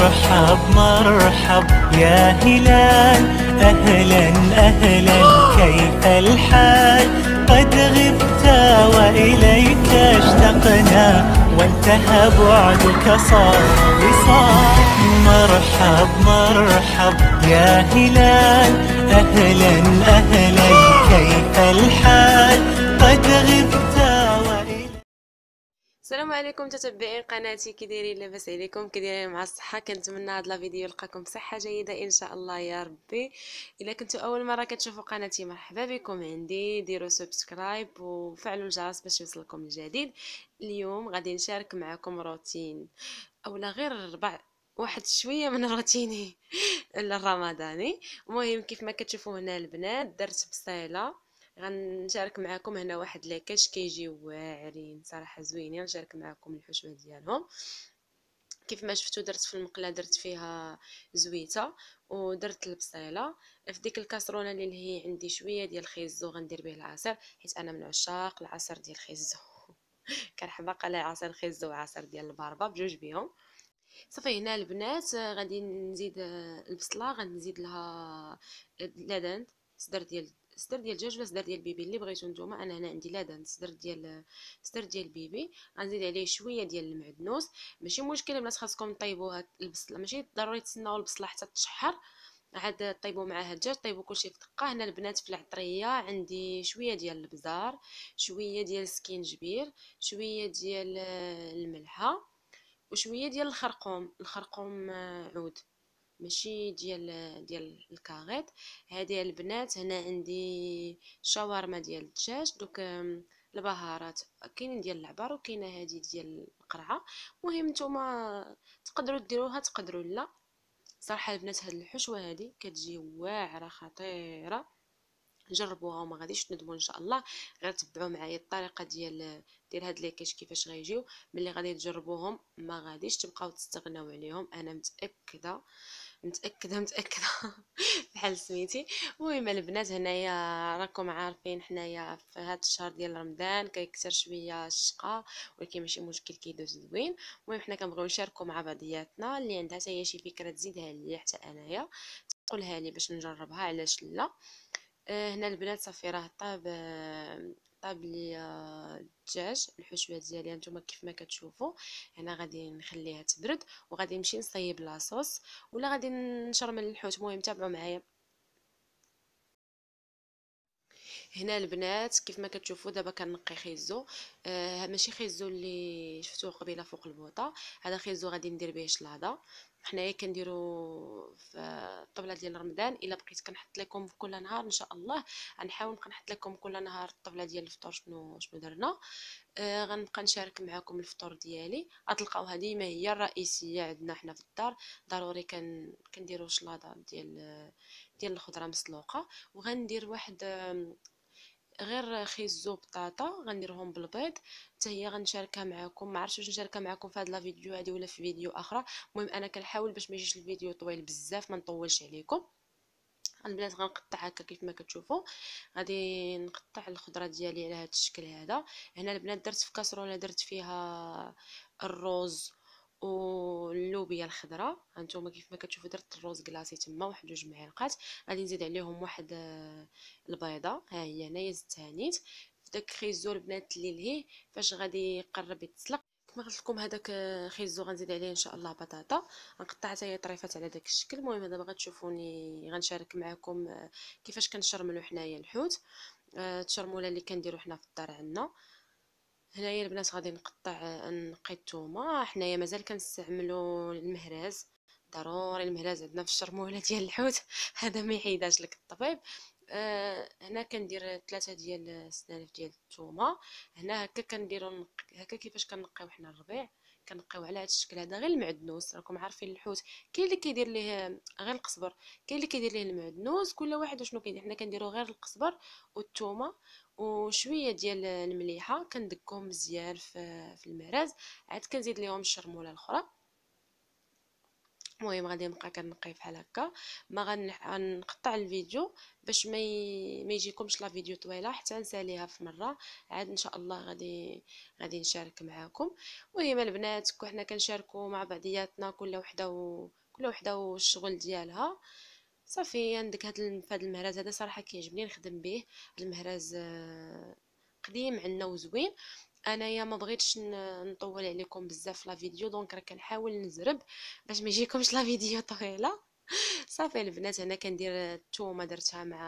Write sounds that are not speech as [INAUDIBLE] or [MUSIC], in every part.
مرحب مرحب يا هلال أهلا أهلا كيف الحال قد غبت وإليك اشتقنا وانتهى بعدك صار وصار مرحب مرحب يا هلال أهلا أهلا كيف الحال قد غبت السلام عليكم متابعين قناتي كي دايرين لاباس عليكم كي دايرين مع الصحه كنتمنى هاد لا فيديو يلقاكم بصحه جيده ان شاء الله يا ربي الا كنتو اول مره كتشوفوا قناتي مرحبا بكم عندي ديروا سبسكرايب وفعلوا الجرس باش يوصلكم الجديد اليوم غادي نشارك معكم روتين اولا غير ربع واحد شويه من [LAUGHS] روتيني الرمضاني المهم كيف ما كتشوفوا هنا البنات درت بصيله غنشارك معكم هنا واحد لاكاج كيجيو واعرين صراحه زوينين غنشارك معكم الحشوه ديالهم كيف ما شفتو درت في المقله درت فيها زويته ودرت البصيله في ديك الكاسرونه اللي هي عندي شويه ديال الخيزو غندير به العصير حيت انا من عشاق العصير ديال الخيزو [LAUGHS] كنحبق على عصير الخيزو وعصير ديال الباربا بجوج بهم صافي هنا البنات غادي نزيد البصله غنزيد لها لادانت صدر ديال صدر ديال الدجاج ولا صدر ديال البيبي اللي بغيتو نتوما انا هنا عندي لا دان صدر ديال صدر ديال البيبي غنزيد عليه شويه ديال المعدنوس ماشي مشكل البنات خاصكم طيبوها البصله ماشي ضروري تسناو البصله حتى تشحر عاد طيبوا معاها الدجاج طيبوا كلشي في دقه هنا البنات في العطريه عندي شويه ديال البزار شويه ديال السكينجبير شويه ديال الملحه وشويه ديال الخرقوم الخرقوم عود ماشي ديال ديال الكاغيط هذه البنات هنا عندي شاورما ديال الدجاج دوك البهارات كاينين ديال العبر وكاينه هذه ديال القرعه المهم نتوما تقدروا ديروها تقدروا لا صراحه البنات هاد الحشوه هذه كتجي واعره خطيره جربوها وما غاديش تندموا ان شاء الله غير تبعوا معايا الطريقه ديال ديال هاد ليكيش كيفاش غيجيو ملي غادي تجربوهم ما غاديش تبقاو تستغناو عليهم انا متاكده متاكده متاكده [LAUGHS] بحال سميتي المهم البنات هنايا راكم عارفين حنايا في هاد الشهر ديال رمضان كيكثر شويه الشقاء ولكن ماشي مشكل كيدوز زوين المهم حنا كنبغيو نشاركو مع بعضياتنا اللي عندها حتى هي شي فكره تزيدها لي حتى انايا تقولها لي باش نجربها علاش لا آه، هنا البنات صافي راه طاب آه، طاب لي آه، الدجاج الحشوه ديالي يعني نتوما كيف ما كتشوفوا هنا غادي نخليها تبرد وغادي نمشي نصيب لاصوص ولا غادي نشرمل الحوت المهم تابعوا معايا هنا البنات كيف ما كتشوفوا دابا كنقي خيزو آه ماشي خيزو اللي شفتوه قبيله فوق البوطه هذا خيزو غادي ندير به شلاضه حنايا كنديرو في الطبله ديال رمضان الا بقيت كنحط لكم كل نهار ان شاء الله غنحاول كنحط لكم كل نهار الطبله ديال الفطور شنو شنو درنا آه غنبقى نشارك معكم الفطور ديالي غتلقاوها ديما هي الرئيسيه عندنا حنا في الدار ضروري كن كنديرو شلاضه ديال ديال الخضره مسلوقه وغندير واحد غير خيزو بطاطا غنديرهم بالبيض حتى هي غنشاركها معكم ما عرفتش واش نشاركها معكم في هاد لا فيديو هادي ولا في فيديو اخرى المهم انا كنحاول باش ما يجيش الفيديو طويل بزاف ما نطولش عليكم البنات غنقطع هكا كيف ما كتشوفوا غادي نقطع الخضره ديالي على هذا الشكل هذا هنا البنات درت في كاسرونه درت فيها الروز واللوبيا الخضراء هانتوما كيف ما كتشوفوا درت الروز كلاصي تما واحد جوج معالقات غادي نزيد عليهم واحد آه، البيضه ها هي هنايا زدتها نيت داك خيزو البنات اللي لهيه فاش غادي يقرب يتسلق كما قلت لكم هذاك آه، خيزو غنزيد عليه ان شاء الله بطاطا غنقطع حتى هي طريفات على داك الشكل المهم دابا غتشوفوني غنشارك معكم آه، كيفاش كنشرملو حنايا الحوت التشرموله اللي كنديرو حنا في الدار عندنا هنايا البنات غادي نقطع آه، نقي الثومه حنايا مازال كنستعملوا المهراز ضروري المهراز عندنا في الشرموله ديال الحوت [LAUGHS] هذا ما يحيداش لك الطبيب آه هنا كندير ثلاثه ديال السنانف ديال الثومه هنا هكا كنديروا هكا كيفاش كنقيو حنا الربيع كنقيو على هذا الشكل هذا غير المعدنوس راكم عارفين الحوت كاين اللي كيدير ليه غير القزبر كاين اللي كيدير ليه المعدنوس كل واحد وشنو كيدير حنا كنديرو غير القزبر والثومه وشويه ديال المليحه كندكهم مزيان في المراز عاد كنزيد ليهم الشرموله الاخرى المهم غادي نبقى كنقي بحال هكا ما غنقطع الفيديو باش ما ي... ما يجيكمش لا فيديو طويله حتى نساليها في مره عاد ان شاء الله غادي غادي نشارك معاكم المهم البنات وحنا كنشاركوا مع بعضياتنا كل وحده و... كل وحده والشغل ديالها صافي عندك هاد هاد المهراز هذا صراحه كيعجبني نخدم به المهراز قديم عندنا وزوين انايا ما بغيتش نطول عليكم بزاف لا فيديو دونك راه كنحاول نزرب باش ما يجيكمش لا فيديو [LAUGHS] طويله صافي البنات هنا كندير الثومه درتها مع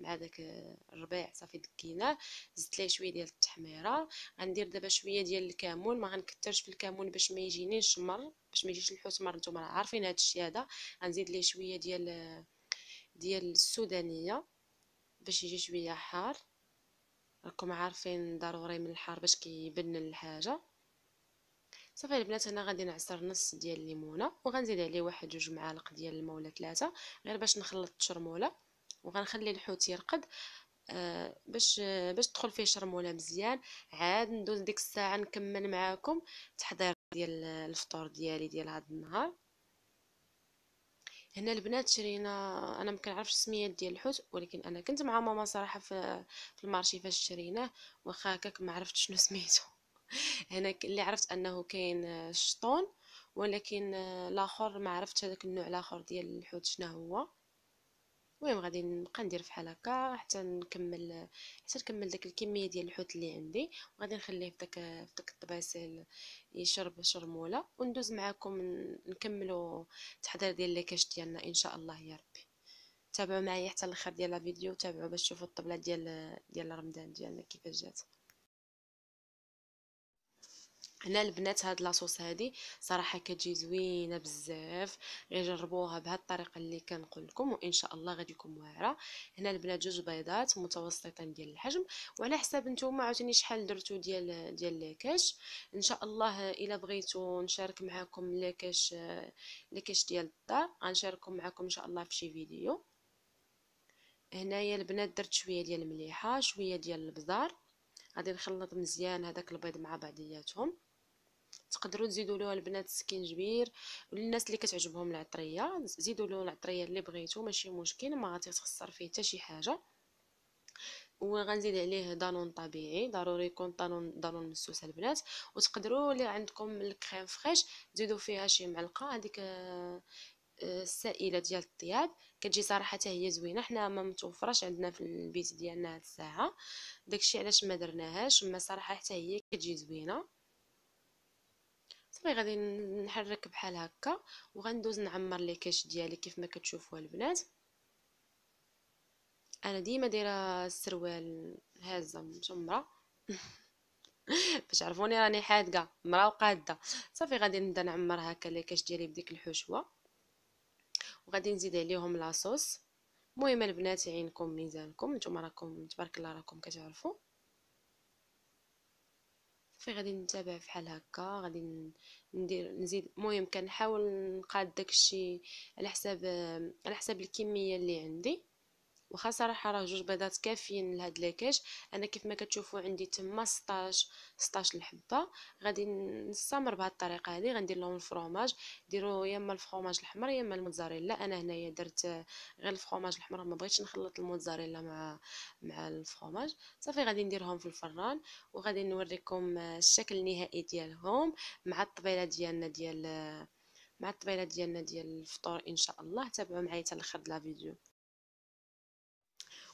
مع داك الربيع صافي دكيناه زدت ليه شويه ديال التحميره غندير دابا شويه ديال الكمون ما غنكثرش في الكمون باش ما يجينيش مر باش ما يجيش مر نتوما عارفين هذا الشيء هذا غنزيد ليه شويه ديال ديال السودانيه باش يجي شويه حار راكم عارفين ضروري من الحار باش كيبن الحاجه صافي البنات هنا غادي نعصر نص ديال الليمونه وغنزيد عليه واحد جوج معالق ديال الماء ولا ثلاثه غير باش نخلط الشرموله وغنخلي الحوت يرقد آه باش آه باش تدخل فيه الشرموله مزيان عاد ندوز ديك الساعه نكمل معاكم تحضير ديال الفطور ديالي ديال هذا النهار هنا البنات شرينا انا ما كنعرفش السميات ديال الحوت ولكن انا كنت مع ماما صراحه في في المارشي فاش شريناه واخا هكاك ما عرفتش شنو سميتو هنا [LAUGHS] اللي عرفت انه كاين الشطون ولكن آه، الاخر ما عرفتش هذاك النوع الاخر ديال الحوت شنو هو المهم غادي نبقى ندير فحال هكا حتى نكمل حتى نكمل داك الكميه ديال الحوت اللي عندي وغادي نخليه فداك فداك الطباسيل يشرب شرموله وندوز معاكم نكملوا التحضير ديال كاش ديالنا ان شاء الله يا ربي تابعوا معايا حتى الاخر ديال الفيديو تابعوا باش تشوفوا الطبله ديال ديال رمضان ديالنا كيفاش جات هنا البنات هاد لاصوص هادي صراحه كتجي زوينه بزاف غير جربوها بهاد الطريقه اللي كنقول لكم وان شاء الله غادي يكون واعره هنا البنات جوج بيضات متوسطتين ديال الحجم وعلى حساب نتوما عاوتاني شحال درتو ديال ديال لاكاش ان شاء الله الا بغيتو نشارك معكم لاكاش لاكاش ديال الدار غنشاركو معكم ان شاء الله في شي فيديو هنايا البنات درت شويه ديال المليحه شويه ديال البزار غادي نخلط مزيان هذاك البيض مع بعضياتهم تقدروا تزيدوا له البنات السكينجبير والناس اللي كتعجبهم العطريه زيدوا له العطريه اللي بغيتو ماشي مشكل ما غتخسر فيه حتى شي حاجه وغنزيد عليه دانون طبيعي ضروري يكون دانون دانون مسوس البنات وتقدروا اللي عندكم الكريم فريش تزيدوا فيها شي معلقه هذيك آه، السائله ديال الطياب كتجي صراحه هي زوينه حنا ما متوفراش عندنا في البيت ديالنا هاد الساعه داكشي علاش ما درناهاش ما صراحه حتى هي كتجي زوينه صافي غادي نحرك بحال هكا وغندوز نعمر لي كاش ديالي كيف ما كتشوفوا البنات انا ديما دايره السروال هازه مشمره [LAUGHS] باش عرفوني راني حادقه مرا وقاده صافي غادي نبدا نعمر هكا لي كاش ديالي بديك الحشوه وغادي نزيد عليهم لاصوص المهم البنات عينكم ميزانكم نتوما راكم تبارك الله راكم كتعرفوا صافي غادي نتابع فحال هكا غادي ندير نزيد المهم كنحاول نقاد داكشي على حساب على حساب الكميه اللي عندي وخا صراحه راه جوج بيضات كافيين لهاد لاكاش انا كيف ما كتشوفوا عندي تما 16 16 الحبه غادي نستمر بهاد الطريقه هذه غندير لهم الفرomage ديروا يا اما الفرomage الاحمر يا اما الموتزاريلا انا هنايا درت غير الفروماج الاحمر ما بغيتش نخلط الموتزاريلا مع مع الفروماج صافي غادي نديرهم في الفران وغادي نوريكم الشكل النهائي ديالهم مع الطبيله ديالنا ديال مع الطبيله ديالنا ديال الفطور ان شاء الله تابعوا معايا حتى لاخر لا فيديو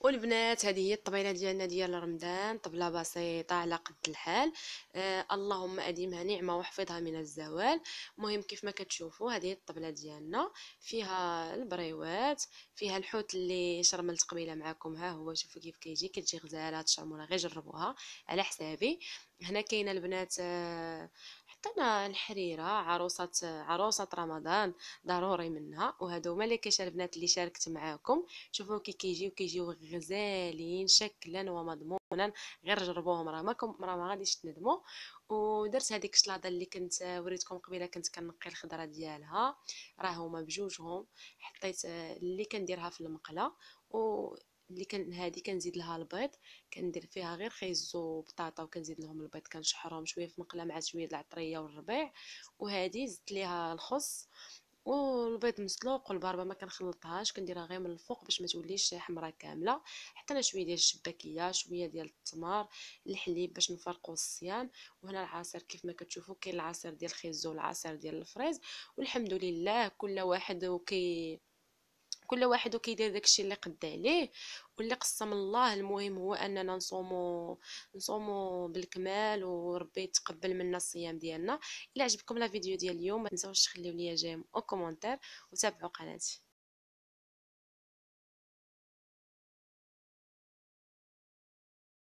والبنات هذه هي الطبيله ديالنا ديال رمضان طبله بسيطه على قد الحال آه اللهم اديمها نعمه واحفظها من الزوال مهم كيف ما كتشوفوا هذه الطبله ديالنا فيها البريوات فيها الحوت اللي شرملت قبيله معكم ها هو شوفوا كيف كيجي كتجي غزاله تشرموها غير جربوها على حسابي هنا كاينه البنات آه حتى انا عروسه عروسه رمضان ضروري منها وهادو هما اللي البنات اللي شاركت معاكم شوفوا كي كيجيو كيجيو غزالين شكلا ومضمونا غير جربوهم راه ماكم راه ما غاديش تندموا ودرت هذيك الشلاضه اللي كنت وريتكم قبيله كنت كنقي الخضره ديالها راه هما بجوجهم حطيت اللي كنديرها في المقله و اللي كان هذه كنزيد لها البيض كندير فيها غير خيز وبطاطا وكنزيد لهم البيض كنشحرهم شويه في مقله مع شويه العطريه والربيع وهذه زدت ليها الخص والبيض مسلوق والباربه ما كنخلطهاش كنديرها غير من الفوق باش ما توليش حمراء كامله حتى انا شويه ديال الشباكيه شويه ديال التمر الحليب باش نفرقوا الصيام وهنا العصير كيف ما كتشوفوا كاين العصير ديال الخيزو والعصير ديال الفريز والحمد لله كل واحد وكي كل واحد كيدير داكشي اللي قد عليه واللي قسم الله المهم هو اننا نصومو نصومو بالكمال وربي يتقبل منا الصيام ديالنا الى عجبكم لا فيديو ديال اليوم ما تنساوش تخليو ليا جيم او كومونتير وتابعوا قناتي